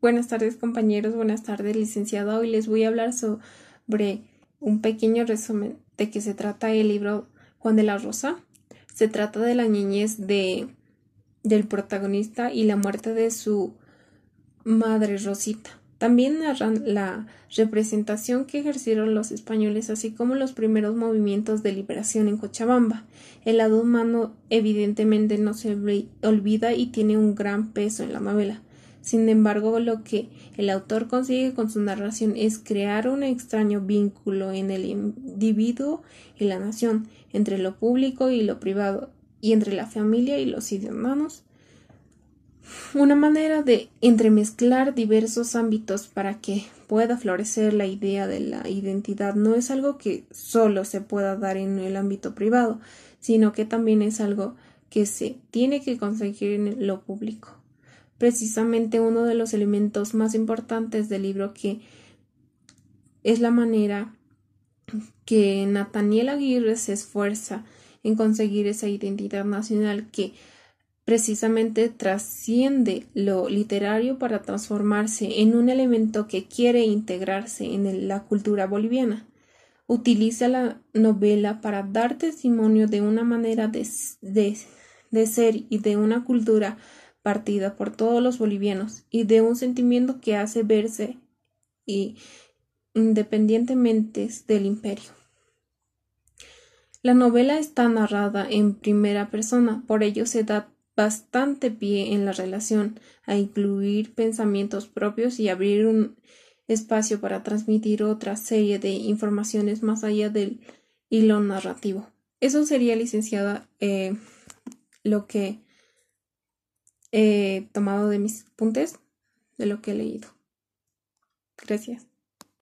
Buenas tardes compañeros, buenas tardes licenciado. Hoy les voy a hablar sobre un pequeño resumen de qué se trata el libro Juan de la Rosa. Se trata de la niñez de, del protagonista y la muerte de su madre Rosita. También narran la representación que ejercieron los españoles, así como los primeros movimientos de liberación en Cochabamba. El lado humano evidentemente no se olvida y tiene un gran peso en la novela. Sin embargo, lo que el autor consigue con su narración es crear un extraño vínculo en el individuo y la nación, entre lo público y lo privado, y entre la familia y los ciudadanos. Una manera de entremezclar diversos ámbitos para que pueda florecer la idea de la identidad no es algo que solo se pueda dar en el ámbito privado, sino que también es algo que se tiene que conseguir en lo público precisamente uno de los elementos más importantes del libro que es la manera que Nathaniel Aguirre se esfuerza en conseguir esa identidad nacional que precisamente trasciende lo literario para transformarse en un elemento que quiere integrarse en la cultura boliviana. Utiliza la novela para dar testimonio de una manera de, de ser y de una cultura partida por todos los bolivianos y de un sentimiento que hace verse independientemente del imperio. La novela está narrada en primera persona, por ello se da bastante pie en la relación a incluir pensamientos propios y abrir un espacio para transmitir otra serie de informaciones más allá del hilo narrativo. Eso sería, licenciada, eh, lo que he tomado de mis apuntes, de lo que he leído. Gracias.